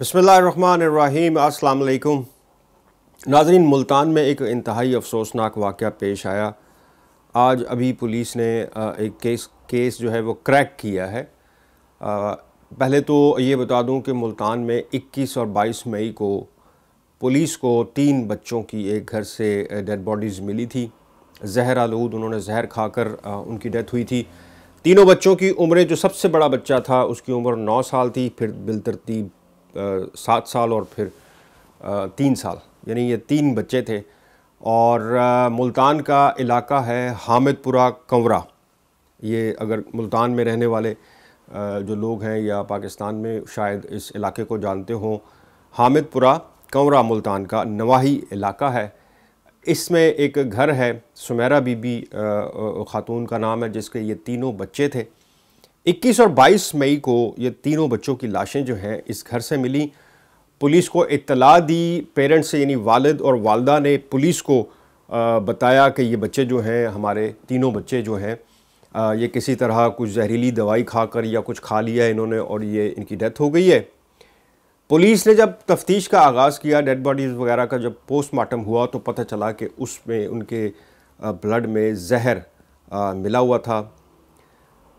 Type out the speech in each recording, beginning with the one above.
बसमीम अल्लाम नाजरीन मुल्तान में एक इंतहाई अफसोसनाक वाक़ पेश आया आज अभी पुलिस ने एक केस केस जो है वो क्रैक किया है पहले तो ये बता दूं कि मुल्तान में 21 और 22 मई को पुलिस को तीन बच्चों की एक घर से डेड बॉडीज़ मिली थी जहर आलूद उन्होंने जहर खाकर उनकी डेथ हुई थी तीनों बच्चों की उम्रें जो सबसे बड़ा बच्चा था उसकी उम्र नौ साल थी फिर बिलतरतीब सात साल और फिर तीन साल यानी ये तीन बच्चे थे और मुल्तान का इलाका है हामिदपुरा कंवरा ये अगर मुल्तान में रहने वाले जो लोग हैं या पाकिस्तान में शायद इस इलाके को जानते हों हामिदपुरा कंवरा मुल्तान का नवाही इलाका है इसमें एक घर है सुमेरा बीबी ख़ातून का नाम है जिसके ये तीनों बच्चे थे 21 और 22 मई को ये तीनों बच्चों की लाशें जो हैं इस घर से मिली पुलिस को इतला दी पेरेंट्स से यानी वालद और वालदा ने पुलिस को बताया कि ये बच्चे जो हैं हमारे तीनों बच्चे जो हैं ये किसी तरह कुछ जहरीली दवाई खाकर या कुछ खा लिया इन्होंने और ये इनकी डेथ हो गई है पुलिस ने जब तफ्तीश का आगाज़ किया डेड बॉडीज़ वगैरह का जब पोस्टमार्टम हुआ तो पता चला कि उसमें उनके ब्लड में जहर मिला हुआ था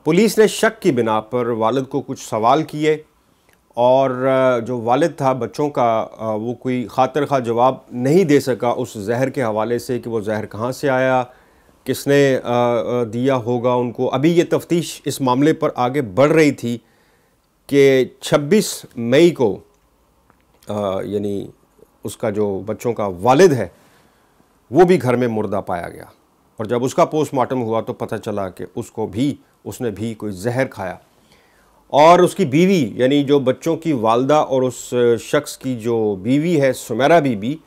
पुलिस ने शक की बिना पर वालद को कुछ सवाल किए और जो वालद था बच्चों का वो कोई खातर खा जवाब नहीं दे सका उस जहर के हवाले से कि वो जहर कहाँ से आया किसने दिया होगा उनको अभी ये तफ्तीश इस मामले पर आगे बढ़ रही थी कि 26 मई को यानी उसका जो बच्चों का वालिद है वो भी घर में मुर्दा पाया गया और जब उसका पोस्टमार्टम हुआ तो पता चला कि उसको भी उसने भी कोई जहर खाया और उसकी बीवी यानी जो बच्चों की वालदा और उस शख्स की जो बीवी है सुमेरा बीवी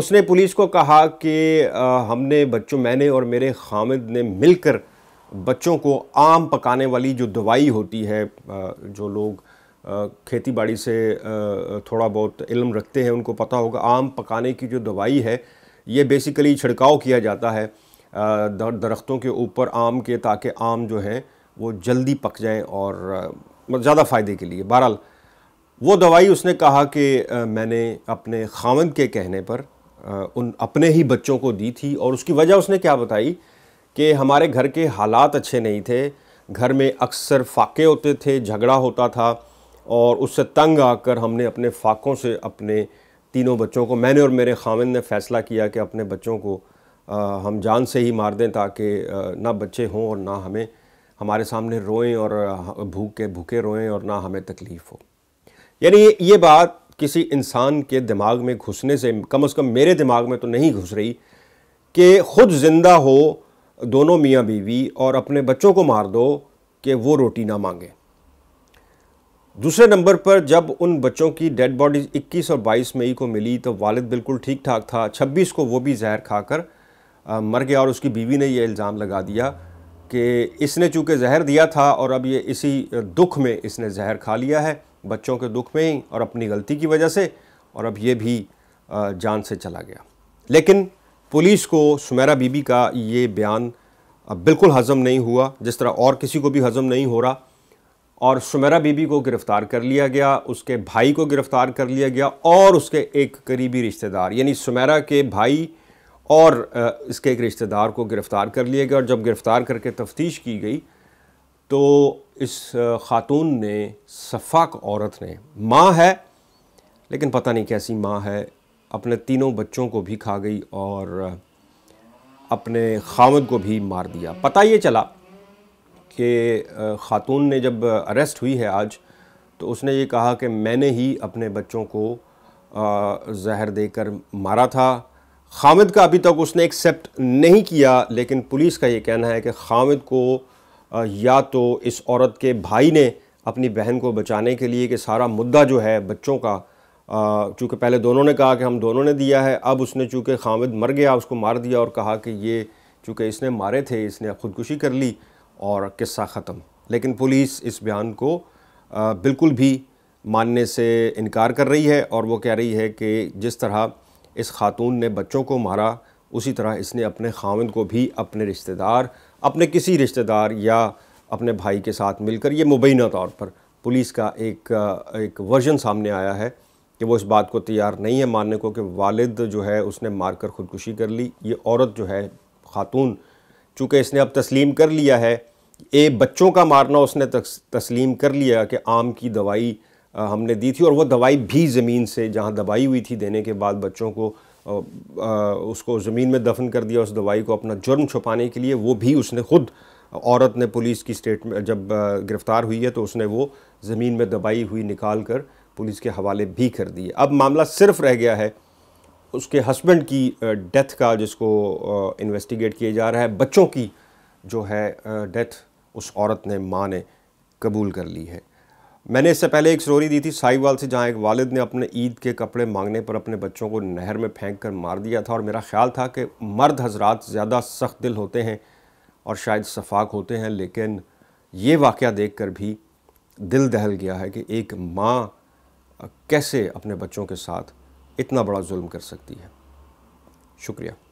उसने पुलिस को कहा कि हमने बच्चों मैंने और मेरे खामिद ने मिलकर बच्चों को आम पकाने वाली जो दवाई होती है जो लोग खेती बाड़ी से थोड़ा बहुत इल्म रखते हैं उनको पता होगा आम पकाने की जो दवाई है ये बेसिकली छिड़काव किया जाता है दरख्तों के ऊपर आम के ताकि आम जो हैं वो जल्दी पक जाएं और मतलब ज़्यादा फ़ायदे के लिए बहरहाल वो दवाई उसने कहा कि मैंने अपने खावंद के कहने पर उन अपने ही बच्चों को दी थी और उसकी वजह उसने क्या बताई कि हमारे घर के हालात अच्छे नहीं थे घर में अक्सर फाके होते थे झगड़ा होता था और उससे तंग आकर हमने अपने फाकों से अपने तीनों बच्चों को मैंने और मेरे खामिन ने फ़ैसला किया कि अपने बच्चों को हम जान से ही मार दें ताकि ना बच्चे हों और ना हमें हमारे सामने रोएं और भूखे भूखे रोएं और ना हमें तकलीफ़ हो यानी ये बात किसी इंसान के दिमाग में घुसने से कम अज़ कम मेरे दिमाग में तो नहीं घुस रही कि ख़ुद ज़िंदा हो दोनों मियाँ बीवी और अपने बच्चों को मार दो कि वो रोटी ना मांगे दूसरे नंबर पर जब उन बच्चों की डेड बॉडीज़ 21 और 22 मई को मिली तो वालिद बिल्कुल ठीक ठाक था 26 को वो भी जहर खाकर मर गया और उसकी बीवी ने यह इल्ज़ाम लगा दिया कि इसने चूँकि जहर दिया था और अब ये इसी दुख में इसने जहर खा लिया है बच्चों के दुख में ही और अपनी गलती की वजह से और अब ये भी जान से चला गया लेकिन पुलिस को सुमेरा बीबी का ये बयान बिल्कुल हज़म नहीं हुआ जिस तरह और किसी को भी हज़म नहीं हो रहा और सुमेरा बीबी को गिरफ़्तार कर लिया गया उसके भाई को गिरफ़्तार कर लिया गया और उसके एक करीबी रिश्तेदार यानी सुमेरा के भाई और इसके एक रिश्तेदार को गिरफ़्तार कर लिया गया और जब गिरफ़्तार करके तफ्तीश की गई तो इस ख़ातून ने सफ़ाक औरत ने माँ है लेकिन पता नहीं कैसी माँ है अपने तीनों बच्चों को भी खा गई और अपने खामद को भी मार दिया पता ये चला कि ख़ातून ने जब अरेस्ट हुई है आज तो उसने ये कहा कि मैंने ही अपने बच्चों को जहर देकर मारा था खामिद का अभी तक उसने एक्सेप्ट नहीं किया लेकिन पुलिस का ये कहना है कि खामिद को या तो इस औरत के भाई ने अपनी बहन को बचाने के लिए कि सारा मुद्दा जो है बच्चों का चूँकि पहले दोनों ने कहा कि हम दोनों ने दिया है अब उसने चूँकि खामिद मर गया उसको मार दिया और कहा कि ये चूँकि इसने मारे थे इसने खुदकुशी कर ली और किस्सा ख़त्म लेकिन पुलिस इस बयान को बिल्कुल भी मानने से इनकार कर रही है और वो कह रही है कि जिस तरह इस खातून ने बच्चों को मारा उसी तरह इसने अपने खाविंद को भी अपने रिश्तेदार अपने किसी रिश्तेदार या अपने भाई के साथ मिलकर ये मुबैना तौर पर पुलिस का एक एक वर्जन सामने आया है कि वो इस बात को तैयार नहीं है मानने को कि वालिद जो है उसने मार कर ख़ुदकुशी कर ली ये औरत जो है ख़ातून चूँकि इसने अब तस्लीम कर लिया है ए बच्चों का मारना उसने तस्लीम कर लिया कि आम की दवाई हमने दी थी और वो दवाई भी ज़मीन से जहाँ दवाई हुई थी देने के बाद बच्चों को उसको ज़मीन में दफन कर दिया उस दवाई को अपना जुर्म छुपाने के लिए वो भी उसने ख़ुद औरत ने पुलिस की स्टेट में जब गिरफ़्तार हुई है तो उसने वो ज़मीन में दबाई हुई निकाल कर पुलिस के हवाले भी कर दिए अब मामला सिर्फ रह गया है उसके हस्बैंड की डेथ का जिसको इन्वेस्टिगेट किया जा रहा है बच्चों की जो है डेथ उस औरत ने माँ ने कबूल कर ली है मैंने इससे पहले एक स्टोरी दी थी साहिवाल से जहाँ एक वालिद ने अपने ईद के कपड़े मांगने पर अपने बच्चों को नहर में फेंक कर मार दिया था और मेरा ख्याल था कि मर्द हजरात ज़्यादा सख्त दिल होते हैं और शायद शफाक होते हैं लेकिन ये वाक़ देख कर भी दिल दहल गया है कि एक माँ कैसे अपने बच्चों के साथ इतना बड़ा जुल्म कर सकती है शुक्रिया